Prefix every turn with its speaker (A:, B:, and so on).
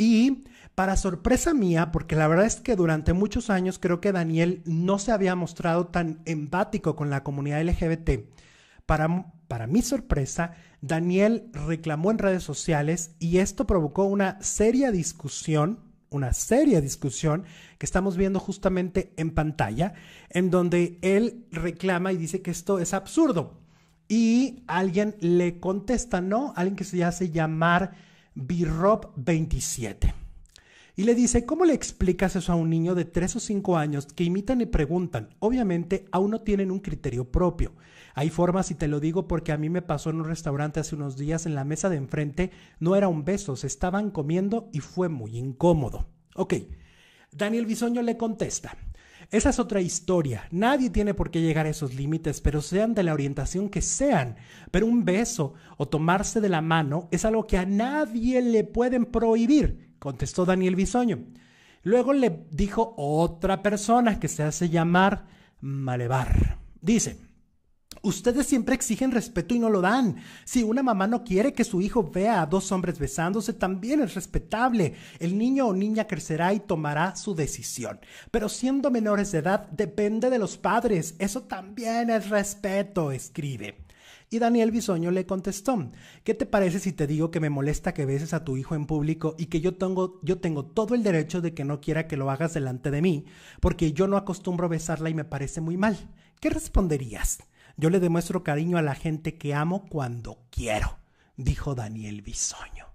A: Y para sorpresa mía, porque la verdad es que durante muchos años creo que Daniel no se había mostrado tan empático con la comunidad LGBT, para, para mi sorpresa, Daniel reclamó en redes sociales y esto provocó una seria discusión una seria discusión que estamos viendo justamente en pantalla, en donde él reclama y dice que esto es absurdo. Y alguien le contesta, ¿no? Alguien que se hace llamar Birrop27. Y le dice, ¿cómo le explicas eso a un niño de 3 o 5 años que imitan y preguntan? Obviamente aún no tienen un criterio propio. Hay formas, y te lo digo porque a mí me pasó en un restaurante hace unos días, en la mesa de enfrente, no era un beso, se estaban comiendo y fue muy incómodo. Ok, Daniel Bisoño le contesta, esa es otra historia. Nadie tiene por qué llegar a esos límites, pero sean de la orientación que sean. Pero un beso o tomarse de la mano es algo que a nadie le pueden prohibir, contestó Daniel Bisoño. Luego le dijo otra persona que se hace llamar Malevar. Dice, Ustedes siempre exigen respeto y no lo dan. Si una mamá no quiere que su hijo vea a dos hombres besándose, también es respetable. El niño o niña crecerá y tomará su decisión. Pero siendo menores de edad, depende de los padres. Eso también es respeto, escribe. Y Daniel Bisoño le contestó, ¿qué te parece si te digo que me molesta que beses a tu hijo en público y que yo tengo, yo tengo todo el derecho de que no quiera que lo hagas delante de mí, porque yo no acostumbro besarla y me parece muy mal? ¿Qué responderías? Yo le demuestro cariño a la gente que amo cuando quiero, dijo Daniel Bisoño.